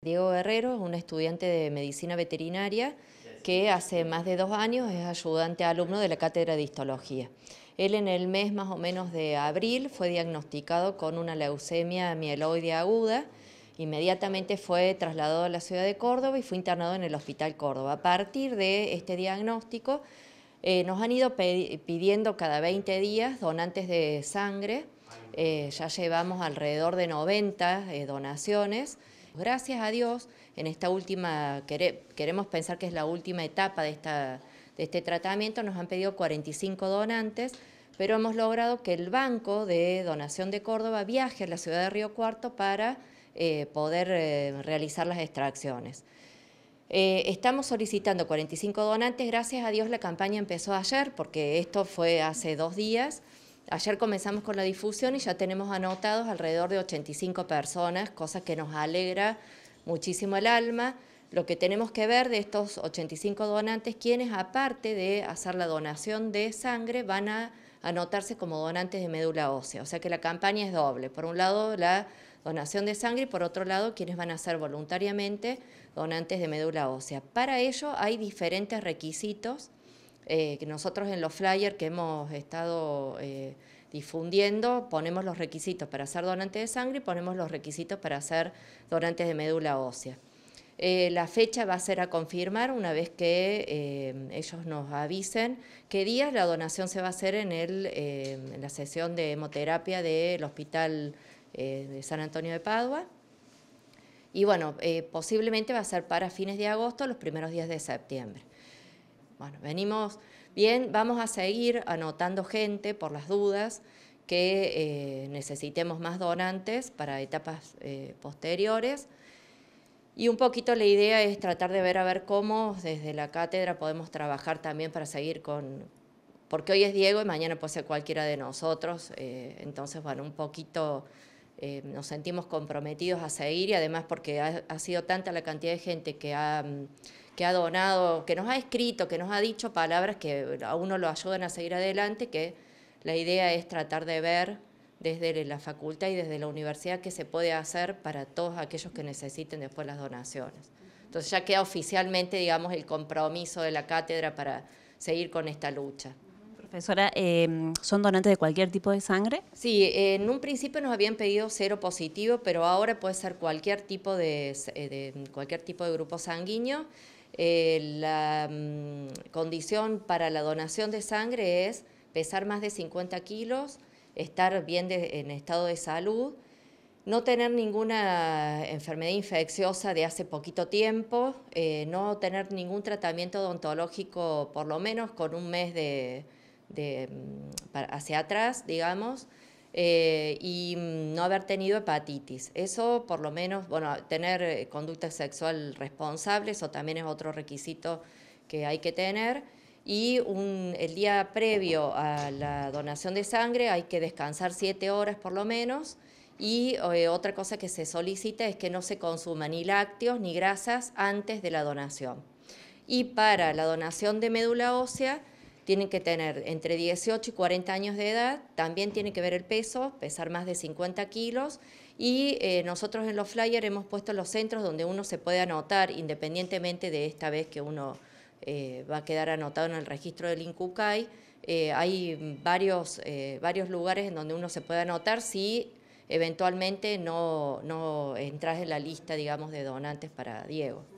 Diego Guerrero es un estudiante de medicina veterinaria que hace más de dos años es ayudante alumno de la cátedra de histología. Él en el mes más o menos de abril fue diagnosticado con una leucemia mieloide aguda. Inmediatamente fue trasladado a la ciudad de Córdoba y fue internado en el Hospital Córdoba. A partir de este diagnóstico eh, nos han ido pidiendo cada 20 días donantes de sangre. Eh, ya llevamos alrededor de 90 eh, donaciones. Gracias a Dios, en esta última, queremos pensar que es la última etapa de, este tratamiento, nos han pedido 45 donantes, pero hemos logrado que el Banco de Donación de Córdoba viaje a la ciudad de Río Cuarto para eh, poder eh, realizar las extracciones. Eh, estamos solicitando 45 donantes, gracias a Dios la campaña empezó ayer, porque esto fue hace dos días, Ayer comenzamos con la difusión y ya tenemos anotados alrededor de 85 personas, cosa que nos alegra muchísimo el alma. Lo que tenemos que ver de estos 85 donantes, quienes aparte de hacer la donación de sangre van a anotarse como donantes de médula ósea. O sea que la campaña es doble. Por un lado la donación de sangre y por otro lado quienes van a ser voluntariamente donantes de médula ósea. Para ello hay diferentes requisitos eh, nosotros en los flyers que hemos estado eh, difundiendo ponemos los requisitos para ser donante de sangre y ponemos los requisitos para ser donantes de médula ósea. Eh, la fecha va a ser a confirmar una vez que ellos nos avisen qué días la donación se va a hacer en, el, en la sesión de hemoterapia del Hospital de San Antonio de Padua. Y bueno, posiblemente va a ser para fines de agosto, los primeros días de septiembre. Bueno, venimos bien, vamos a seguir anotando gente por las dudas que eh, necesitemos más donantes para etapas eh, posteriores. Y un poquito la idea es tratar de ver a ver cómo desde la cátedra podemos trabajar también para seguir con... Porque hoy es Diego y mañana puede ser cualquiera de nosotros. Eh, entonces, bueno, un poquito nos sentimos comprometidos a seguir y además porque ha, sido tanta la cantidad de gente que ha que ha donado, que nos ha escrito, que nos ha dicho palabras que a uno lo ayudan a seguir adelante, que la idea es tratar de ver desde la facultad y desde la universidad qué se puede hacer para todos aquellos que necesiten después las donaciones. Entonces ya queda oficialmente, digamos, el compromiso de la cátedra para seguir con esta lucha. Profesora, eh, ¿son donantes de cualquier tipo de sangre? Sí, eh, en un principio nos habían pedido cero positivo, pero ahora puede ser cualquier tipo de, eh, de cualquier tipo de grupo sanguíneo. Eh, la mm, condición para la donación de sangre es pesar más de 50 kilos, estar bien en estado de salud, no tener ninguna enfermedad infecciosa de hace poquito tiempo, eh, no tener ningún tratamiento odontológico por lo menos con un mes de, mm, hacia atrás, digamos, eh, y mm, no haber tenido hepatitis. Eso por lo menos, bueno, tener eh, conducta sexual responsable, eso también es otro requisito que hay que tener. Y el día previo a la donación de sangre hay que descansar siete horas por lo menos. Y eh, otra cosa que se solicita es que no se consuman ni lácteos ni grasas antes de la donación. Y para la donación de médula ósea, tienen que tener entre 18 y 40 años de edad, también tiene que ver el peso, pesar más de 50 kilos, y eh, nosotros en los flyers hemos puesto los centros donde uno se puede anotar, independientemente de esta vez que uno eh, va a quedar anotado en el registro del INCUCAI, eh, hay varios, varios lugares en donde uno se puede anotar si eventualmente no, no entras en la lista, digamos, de donantes para Diego.